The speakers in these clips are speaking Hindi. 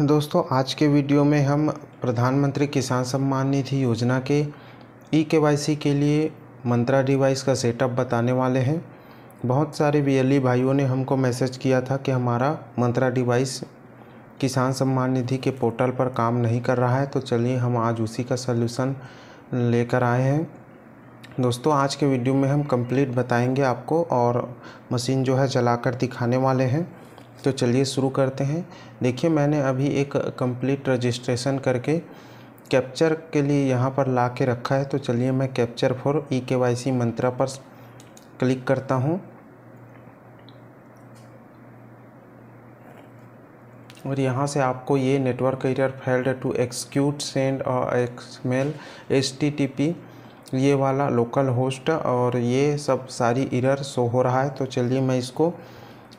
दोस्तों आज के वीडियो में हम प्रधानमंत्री किसान सम्मान निधि योजना के ई के के लिए मंत्रा डिवाइस का सेटअप बताने वाले हैं बहुत सारे बी भाइयों ने हमको मैसेज किया था कि हमारा मंत्रा डिवाइस किसान सम्मान निधि के पोर्टल पर काम नहीं कर रहा है तो चलिए हम आज उसी का सलूशन लेकर आए हैं दोस्तों आज के वीडियो में हम कंप्लीट बताएंगे आपको और मशीन जो है चलाकर दिखाने वाले हैं तो चलिए शुरू करते हैं देखिए मैंने अभी एक कंप्लीट रजिस्ट्रेशन करके कैप्चर के लिए यहाँ पर ला के रखा है तो चलिए मैं कैप्चर फॉर ई के वाई सी मंत्रा पर क्लिक करता हूँ और यहाँ से आपको ये network error failed to execute send और XML H T T P ये वाला लोकल होस्ट और ये सब सारी एरर शो हो रहा है तो चलिए मैं इसको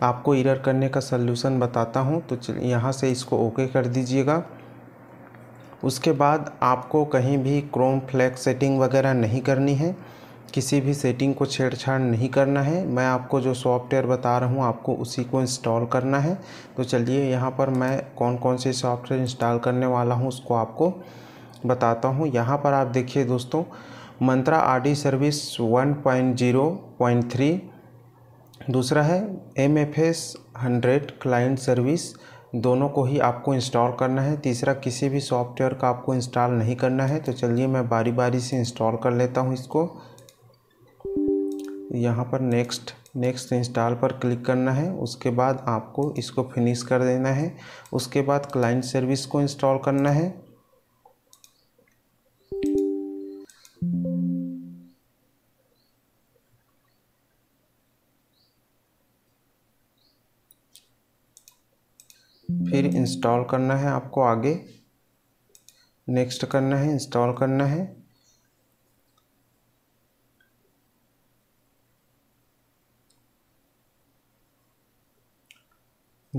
आपको इरर करने का सल्यूसन बताता हूँ तो यहाँ से इसको ओके कर दीजिएगा उसके बाद आपको कहीं भी क्रोम फ्लैग सेटिंग वगैरह नहीं करनी है किसी भी सेटिंग को छेड़छाड़ नहीं करना है मैं आपको जो सॉफ्टवेयर बता रहा हूँ आपको उसी को इंस्टॉल करना है तो चलिए यहाँ पर मैं कौन कौन से सॉफ्टवेयर इंस्टॉल करने वाला हूँ उसको आपको बताता हूँ यहाँ पर आप देखिए दोस्तों Mantra R service one point zero point three दूसरा है M F S hundred client service दोनों को ही आपको इंस्टॉल करना है तीसरा किसी भी सॉफ्टवेयर का आपको इंस्टॉल नहीं करना है तो चलिए मैं बारी बारी से इंस्टॉल कर लेता हूँ इसको यहाँ पर नेक्स्ट नेक्स्ट इंस्टॉल पर क्लिक करना है उसके बाद आपको इसको फिनिश कर देना है उसके बाद क्लाइंट सर्विस को इंस्टॉल करना है फिर इंस्टॉल करना है आपको आगे नेक्स्ट करना है इंस्टॉल करना है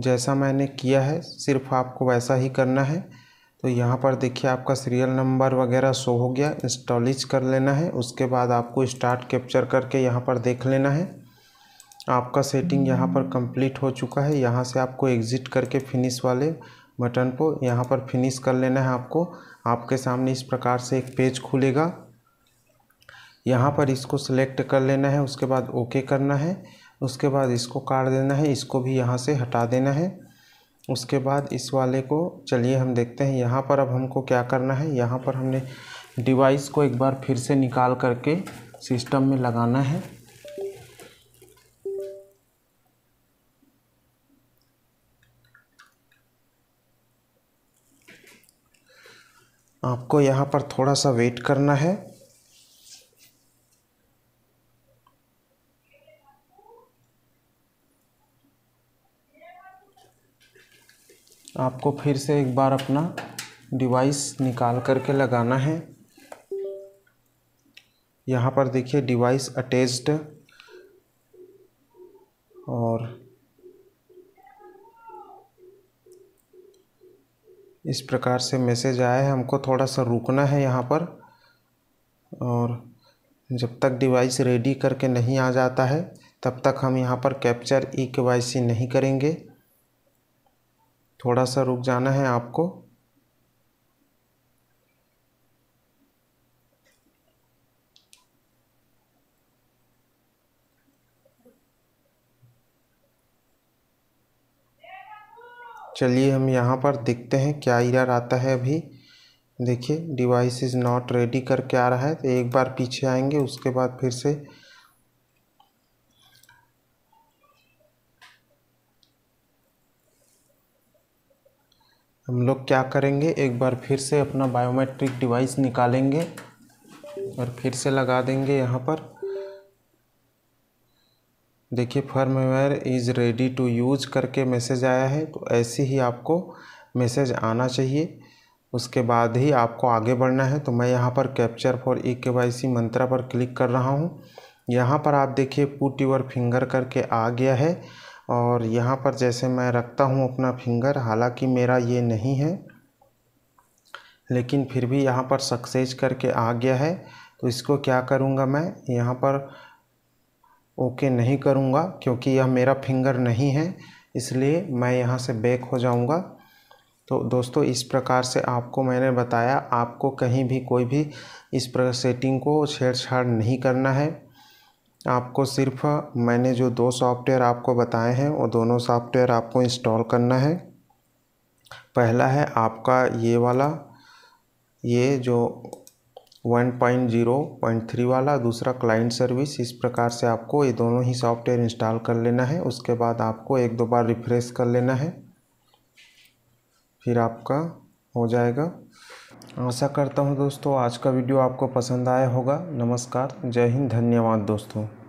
जैसा मैंने किया है सिर्फ आपको वैसा ही करना है तो यहाँ पर देखिए आपका सीरियल नंबर वगैरह शो हो गया इंस्टॉलिज कर लेना है उसके बाद आपको स्टार्ट कैप्चर करके यहाँ पर देख लेना है आपका सेटिंग यहाँ पर कंप्लीट हो चुका है यहाँ से आपको एग्ज़िट करके फिनिश वाले बटन को यहाँ पर फिनिश कर लेना है आपको आपके सामने इस प्रकार से एक पेज खुलेगा यहाँ पर इसको सिलेक्ट कर लेना है उसके बाद ओके करना है उसके बाद इसको काट देना है इसको भी यहाँ से हटा देना है उसके बाद इस वाले को चलिए हम देखते हैं यहाँ पर अब हमको क्या करना है यहाँ पर हमने डिवाइस को एक बार फिर से निकाल करके सिस्टम में लगाना है आपको यहाँ पर थोड़ा सा वेट करना है आपको फिर से एक बार अपना डिवाइस निकाल करके लगाना है यहाँ पर देखिए डिवाइस अटैच्ड और इस प्रकार से मैसेज आया है हमको थोड़ा सा रुकना है यहाँ पर और जब तक डिवाइस रेडी करके नहीं आ जाता है तब तक हम यहाँ पर कैप्चर ई के वाई सी नहीं करेंगे थोड़ा सा रुक जाना है आपको चलिए हम यहाँ पर देखते हैं क्या इरर आता है अभी देखिए डिवाइस इज़ नॉट रेडी करके आ रहा है तो एक बार पीछे आएंगे उसके बाद फिर से हम लोग क्या करेंगे एक बार फिर से अपना बायोमेट्रिक डिवाइस निकालेंगे और फिर से लगा देंगे यहाँ पर देखिए firmware is ready to use करके मैसेज आया है तो ऐसे ही आपको मैसेज आना चाहिए उसके बाद ही आपको आगे बढ़ना है तो मैं यहाँ पर कैप्चर फॉर ई के वाई सी मंत्रा पर क्लिक कर रहा हूँ यहाँ पर आप देखिए पुट यूर फिंगर करके आ गया है और यहाँ पर जैसे मैं रखता हूँ अपना फिंगर हालांकि मेरा ये नहीं है लेकिन फिर भी यहाँ पर सक्सेस करके आ गया है तो इसको क्या करूँगा मैं यहाँ पर ओके नहीं करूँगा क्योंकि यह मेरा फिंगर नहीं है इसलिए मैं यहाँ से बैक हो जाऊँगा तो दोस्तों इस प्रकार से आपको मैंने बताया आपको कहीं भी कोई भी इस प्रकार सेटिंग को छेड़छाड़ नहीं करना है आपको सिर्फ मैंने जो दो सॉफ्टवेयर आपको बताए हैं वो दोनों सॉफ्टवेयर आपको इंस्टॉल करना है पहला है आपका ये वाला ये जो 1.0.3 वाला दूसरा क्लाइंट सर्विस इस प्रकार से आपको ये दोनों ही सॉफ्टवेयर इंस्टॉल कर लेना है उसके बाद आपको एक दो बार रिफ्रेश कर लेना है फिर आपका हो जाएगा आशा करता हूँ दोस्तों आज का वीडियो आपको पसंद आया होगा नमस्कार जय हिंद धन्यवाद दोस्तों